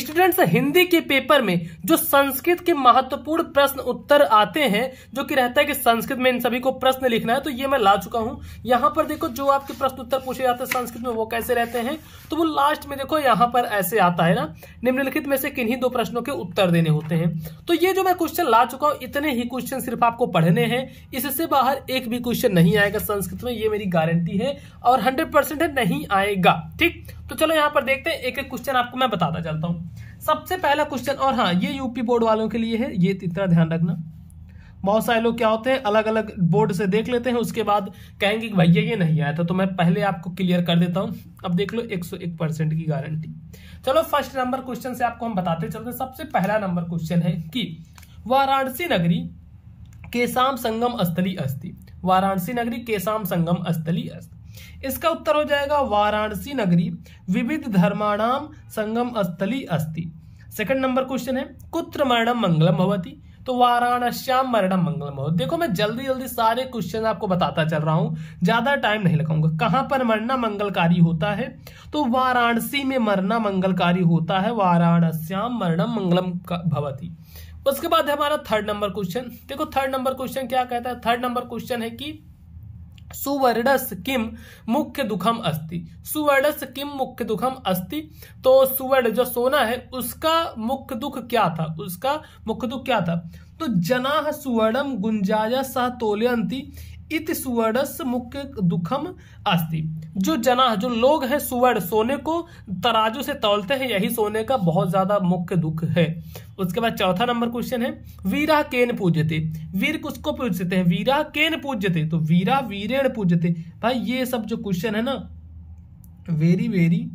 students Hindi के paper में जो संस्कृत के महत्वपूर्ण प्रश्न उत्तर आते हैं जो कि रहता है कि संस्कृत में इन सभी को प्रश्न लिखना है तो ये मैं ला चुका हूं यहां पर देखो जो आपके प्रश्न उत्तर पूछे जाते हैं संस्कृत में वो कैसे रहते हैं तो वो लास्ट में देखो यहां पर ऐसे आता है ना निम्नलिखित में से किन्हीं दो प्रश्नों के उत्तर देने होते हैं तो ये जो मैं क्वेश्चन ला चुका हूं इतने ही क्वेश्चन सिर्फ आपको पढ़ने हैं इससे बाहर एक भी क्वेश्चन नहीं आएगा संस्कृत में ये मेरी गारंटी है और हंड्रेड नहीं आएगा ठीक तो चलो यहां पर देखते हैं एक एक क्वेश्चन आपको मैं बताता चलता हूं सबसे पहला क्वेश्चन और हाँ ये यूपी बोर्ड वालों के लिए है ये इतना ध्यान रखना बहुत सारे लोग क्या होते हैं अलग अलग बोर्ड से देख लेते हैं उसके बाद कहेंगे कि भैया ये नहीं आया था तो मैं पहले आपको क्लियर कर देता हूं अब देख लो 101 परसेंट की गारंटी चलो फर्स्ट नंबर क्वेश्चन से आपको हम बताते चलते हैं सबसे पहला नंबर क्वेश्चन है कि वाराणसी नगरी केसाम संगम स्थली अस्थि वाराणसी नगरी केसाम संगम स्थली अस्थि इसका उत्तर हो जाएगा वाराणसी नगरी विविध धर्माणाम संगम स्थली अस्ति सेकंड नंबर क्वेश्चन है कुत्र मरणम मंगलम भवती तो वाराणस्याम मरणम मंगलम भवती देखो मैं जल्दी जल्दी सारे क्वेश्चन आपको बताता चल रहा हूं ज्यादा टाइम नहीं लगाऊंगा कहां पर मरना मंगलकारी होता है तो वाराणसी में मरना मंगलकारी होता है वाराणस्याम मरणम मंगलम भवती उसके बाद है हमारा थर्ड नंबर क्वेश्चन देखो थर्ड नंबर क्वेश्चन क्या कहता है थर्ड नंबर क्वेश्चन है कि सुवर्णस किम मुख्य दुखम अस्ति सुवर्णस किम मुख्य दुखम अस्ति तो सुवर्ण जो सोना है उसका मुख्य दुख क्या था उसका मुख्य दुख क्या था तो जना सुवर्णम गुंजाया सह तोलयंती इत सुवर्णस मुख्य दुखम अस्ति जो जना जो लोग हैं सुवर्ण सोने को तराजू से तौलते हैं यही सोने का बहुत ज्यादा मुख्य दुख है उसके बाद चौथा नंबर क्वेश्चन है वीरा केन पूजते वीर किसको पूजते हैं वीरा केन पूजते तो वीरा वीरेण पूजते भाई ये सब जो क्वेश्चन है ना very very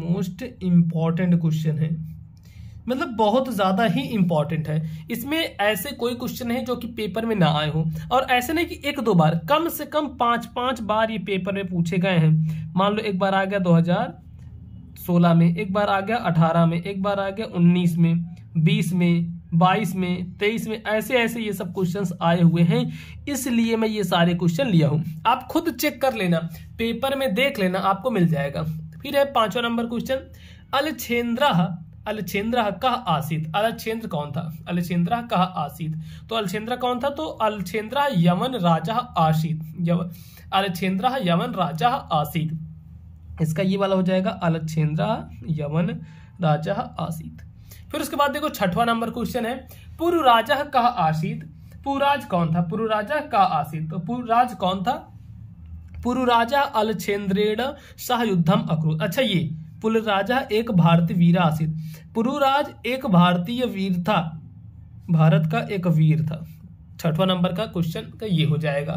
most important question है मतलब बहुत ज़्यादा ही इम्पोर्टेंट है इसमें ऐसे कोई क्वेश्चन है जो कि पेपर में ना आए हों और ऐसे नहीं कि एक दो बार कम से कम पाँच पाँच बार ये पेपर में पूछे गए हैं मान लो एक बार आ गया 2016 में एक बार आ गया 18 में एक बार आ गया 19 में 20 में 22 में 23 में ऐसे ऐसे ये सब क्वेश्चंस आए हुए हैं इसलिए मैं ये सारे क्वेश्चन लिया हूँ आप खुद चेक कर लेना पेपर में देख लेना आपको मिल जाएगा फिर है पांचवा नंबर क्वेश्चन अलछेंद्रा अलछेंद्रा कह आसित अलछेंद्र कौन था अलछेंद्रा कह आसित तो अलछेंद्रा कौन था तो अलछेंद्रा यमन राजा आसित अलछेंद्रा यमन राजा आसित इसका ये वाला हो जाएगा अलछेंद्रा यमन राजा आसित फिर उसके बाद देखो छठवां नंबर क्वेश्चन है पूर्व राजा कह आसित पुराज कौन था पूर्व राजा कह आसित तो पुराज कौन था पुरुराजा अलछेंद्रेण सह युद्धम अक्रूत अच्छा ये पुलराजा एक भारतीय वीर वीरासित पुरुराज एक भारतीय वीर था भारत का एक वीर था छठवां नंबर का क्वेश्चन का ये हो जाएगा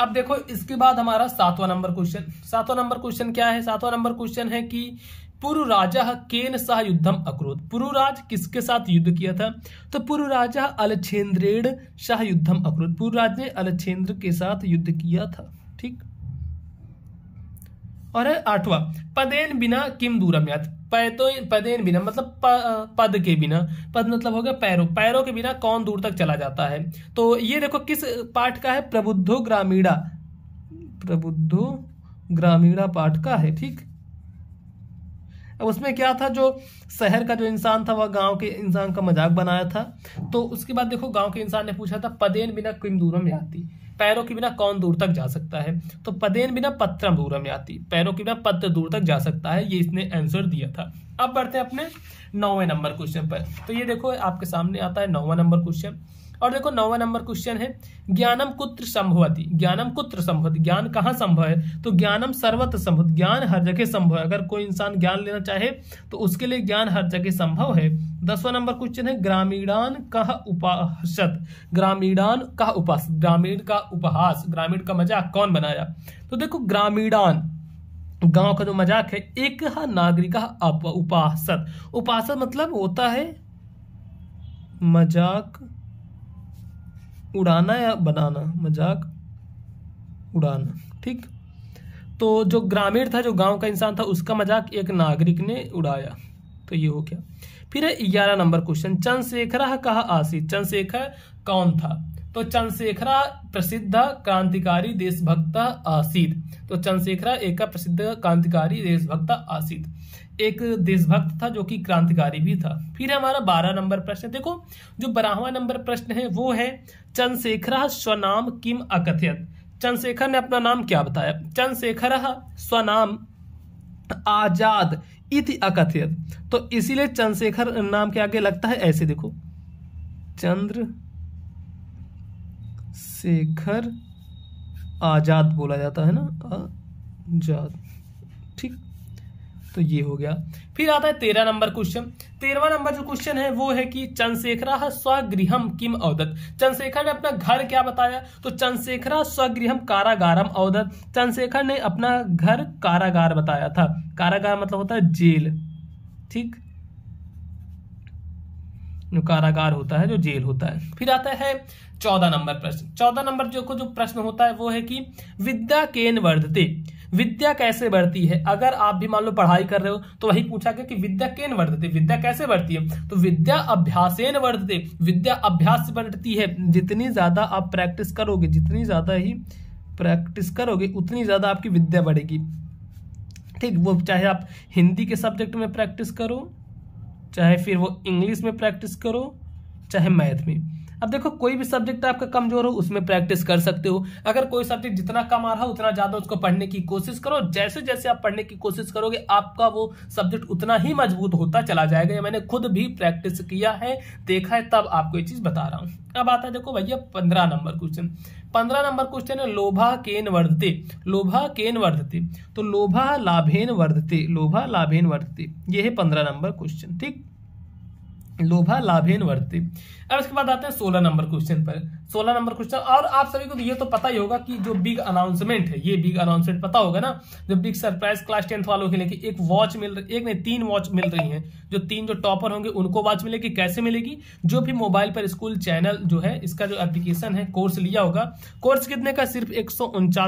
अब देखो इसके बाद हमारा सातवां नंबर क्वेश्चन सातवां नंबर क्वेश्चन क्या है सातवां नंबर क्वेश्चन है कि पुरुराजा केन सह युद्धम अक्रोध पुरुराज किसके साथ युद्ध किया था तो पुरुराजा अलछेन्द्रेड शाह युद्धम अक्रोध पुरुराज ने अलछेंद्र के साथ युद्ध किया था ठीक और आठवा पदेन बिना किम दूरम याद पैतो पदेन बिना मतलब प, पद के बिना पद मतलब हो गया पैरों पैरों के बिना कौन दूर तक चला जाता है तो ये देखो किस पाठ का है प्रबुद्धो ग्रामीणा प्रबुद्धो ग्रामीणा पाठ का है ठीक अब उसमें क्या था जो शहर का जो इंसान था वह गांव के इंसान का मजाक बनाया था तो उसके बाद देखो गांव के इंसान ने पूछा था पदेन बिना किम दूरम याती पैरों के बिना कौन दूर तक जा सकता है तो पदेन बिना पत्रम दूरम याती पैरों के बिना पत्र दूर तक जा सकता है ये इसने आंसर दिया था अब बढ़ते हैं अपने नौवें नंबर क्वेश्चन पर तो ये देखो आपके सामने आता है नौवा नंबर क्वेश्चन और देखो नौवा नंबर क्वेश्चन है ज्ञानम कुत्र संभवती ज्ञानम कुत्र संभवती ज्ञान कहाँ संभव है तो ज्ञानम सर्वत्र संभव ज्ञान हर जगह संभव है अगर कोई इंसान ज्ञान लेना चाहे तो उसके लिए ज्ञान हर जगह संभव है दसवा नंबर क्वेश्चन है ग्रामीणान कह उपासत ग्रामीणान कह उपास ग्रामीण का उपहास ग्रामीण का मजाक कौन बनाया तो देखो ग्रामीणान गांव का जो मजाक है एक नागरिक उपासद उपासद मतलब होता है मजाक उड़ाना या बनाना मजाक उड़ाना ठीक तो जो ग्रामीण था जो गांव का इंसान था उसका मजाक एक नागरिक ने उड़ाया तो ये हो गया फिर है ग्यारह नंबर क्वेश्चन चंद्रशेखरा कहा आशी चंद्रशेखर कौन था तो चंद्रशेखरा प्रसिद्ध क्रांतिकारी देशभक्त आसिद तो चंद्रशेखरा एक प्रसिद्ध क्रांतिकारी देशभक्त आसिद एक देशभक्त था जो कि क्रांतिकारी भी था फिर हमारा बारह नंबर प्रश्न देखो जो बारहवा नंबर प्रश्न है वो है चंद्रशेखर स्वनाम किम अकथयत चंद्रशेखर ने अपना नाम क्या बताया चंद्रशेखर स्वनाम आजाद इति अकथियत तो इसीलिए चंद्रशेखर नाम के आगे लगता है ऐसे देखो चंद्र शेखर आजाद बोला जाता है ना आजाद ठीक तो ये हो गया फिर आता है तेरह नंबर क्वेश्चन तेरवा नंबर जो क्वेश्चन है वो है कि चंद्रशेखरा स्वगृहम किम अवदत चंद्रशेखर ने अपना घर क्या बताया तो चंद्रशेखरा स्वगृहम कारागारम अवदत चंद्रशेखर ने अपना घर कारागार बताया था कारागार मतलब होता है जेल ठीक कारागार होता है जो जेल होता है फिर आता है चौदह नंबर प्रश्न चौदह नंबर जो को जो प्रश्न होता है वो है कि विद्या केन वर्धते विद्या कैसे बढ़ती है अगर आप भी मान लो पढ़ाई कर रहे हो तो वही पूछा गया कि विद्या केन वर्धते विद्या कैसे बढ़ती है तो विद्या अभ्यासेन वर्धते विद्या अभ्यास से बढ़ती है जितनी ज्यादा आप प्रैक्टिस करोगे जितनी ज्यादा ही प्रैक्टिस करोगे उतनी ज्यादा आपकी विद्या बढ़ेगी ठीक वो चाहे आप हिंदी के सब्जेक्ट में प्रैक्टिस करो चाहे फिर वो इंग्लिश में प्रैक्टिस करो चाहे मैथ में अब देखो कोई भी सब्जेक्ट आपका कमजोर हो उसमें प्रैक्टिस कर सकते हो अगर कोई सब्जेक्ट जितना कम आ रहा हो उतना ज्यादा उसको पढ़ने की कोशिश करो जैसे जैसे आप पढ़ने की कोशिश करोगे आपका वो सब्जेक्ट उतना ही मजबूत होता चला जाएगा मैंने खुद भी प्रैक्टिस किया है देखा है तब आपको ये चीज बता रहा हूँ अब आता है देखो भैया पंद्रह नंबर क्वेश्चन पंद्रह नंबर क्वेश्चन है लोभा केन वर्धते लोभा केन वर्धते तो लोभा लाभेन वर्धते लोभा लाभेन वर्धते ये है पंद्रह नंबर क्वेश्चन ठीक लोभा लाभेन वर्ते अब इसके बाद आते हैं सोलह नंबर क्वेश्चन पर सोलह नंबर क्वेश्चन और आप सभी को ये तो पता ही होगा कि जो बिग अनाउंसमेंट है ये बिग अनाउंसमेंट पता होगा ना जो बिग सरप्राइज क्लास टेंथ वालों के लिए कि एक वॉच मिल रही एक नहीं तीन वॉच मिल रही है जो तीन जो टॉपर होंगे उनको वॉच मिलेगी कैसे मिलेगी जो भी मोबाइल पर स्कूल चैनल जो है इसका जो एप्लीकेशन है कोर्स लिया होगा कोर्स कितने का सिर्फ एक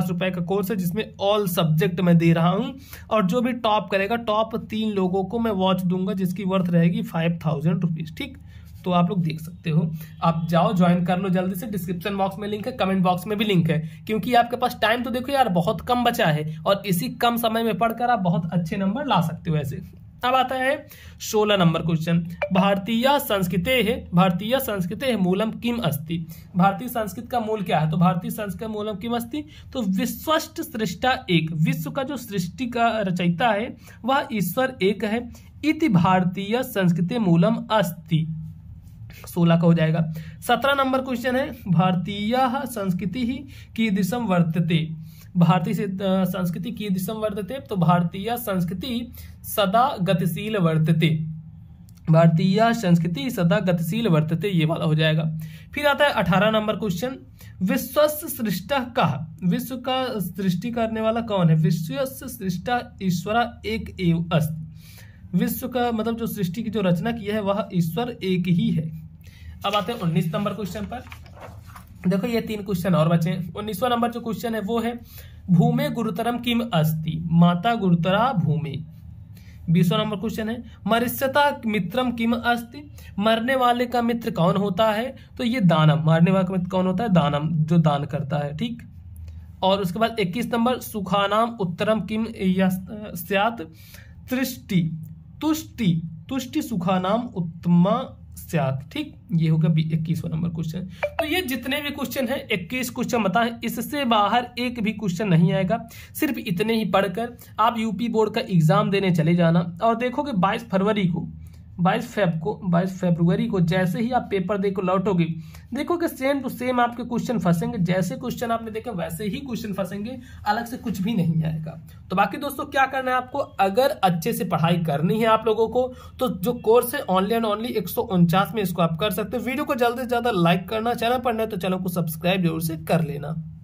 रुपए का कोर्स है जिसमें ऑल सब्जेक्ट मैं दे रहा हूँ और जो भी टॉप करेगा टॉप तीन लोगों को मैं वॉच दूंगा जिसकी वर्थ रहेगी फाइव थाउजेंड रुपीज़ ठीक तो आप लोग देख सकते हो आप जाओ ज्वाइन कर लो जल्दी से डिस्क्रिप्शन बॉक्स में लिंक है कमेंट बॉक्स में भी लिंक है क्योंकि आपके पास टाइम तो देखो यार बहुत कम बचा है और इसी कम समय में पढ़कर आप बहुत अच्छे नंबर ला सकते हो ऐसे अब आता है सोलह नंबर क्वेश्चन भारतीय संस्कृत है भारतीय संस्कृत है मूलम किम अस्ति भारतीय संस्कृत का मूल क्या है तो भारतीय संस्कृत मूलम किम अस्ति तो विश्वस्ट सृष्टा एक विश्व का जो सृष्टि का रचयिता है वह ईश्वर एक है इति भारतीय संस्कृति मूलम अस्ति सोलह का हो जाएगा सत्रह नंबर क्वेश्चन है भारतीय संस्कृति ही की दिशम वर्तते भारतीय संस्कृति की दिशम वर्तते तो भारतीय संस्कृति सदा गतिशील वर्तते भारतीय संस्कृति सदा गतिशील वर्तते ये वाला हो जाएगा फिर आता है अठारह नंबर क्वेश्चन विश्व सृष्ट का विश्व का सृष्टि करने वाला कौन है विश्व सृष्टा ईश्वर एक एव अस्त विश्व का मतलब जो सृष्टि की जो रचना की है वह ईश्वर एक ही है अब आते हैं उन्नीस नंबर क्वेश्चन पर देखो ये तीन क्वेश्चन और बचे उन्नीसवा नंबर जो क्वेश्चन है वो है भूमे गुरुतरम किम अस्ति माता गुरुतरा भूमि बीसवा नंबर क्वेश्चन है मरिष्यता मित्रम किम अस्ति मरने वाले का मित्र कौन होता है तो ये दानम मरने वाले का मित्र कौन होता है दानम जो दान करता है ठीक और उसके बाद इक्कीस नंबर सुखानाम उत्तरम किम सृष्टि तुष्टि तुष्टि सुखा नाम उत्तमा स्यात ठीक ये होगा इक्कीसवा नंबर क्वेश्चन तो ये जितने भी क्वेश्चन हैं इक्कीस क्वेश्चन बता है इससे बाहर एक भी क्वेश्चन नहीं आएगा सिर्फ इतने ही पढ़कर आप यूपी बोर्ड का एग्जाम देने चले जाना और देखोगे बाईस फरवरी को बाईस फेब को बाईस फेब्रुवरी को जैसे ही आप पेपर देखो लौटोगे देखो कि सेम टू सेम आपके क्वेश्चन फंसेंगे जैसे क्वेश्चन आपने देखे वैसे ही क्वेश्चन फंसेंगे अलग से कुछ भी नहीं आएगा तो बाकी दोस्तों क्या करना है आपको अगर अच्छे से पढ़ाई करनी है आप लोगों को तो जो कोर्स है ऑनली एंड ऑनली एक में इसको आप कर सकते हो वीडियो को जल्द से ज्यादा लाइक करना चैनल पढ़ना है तो चैनल को सब्सक्राइब जरूर से कर लेना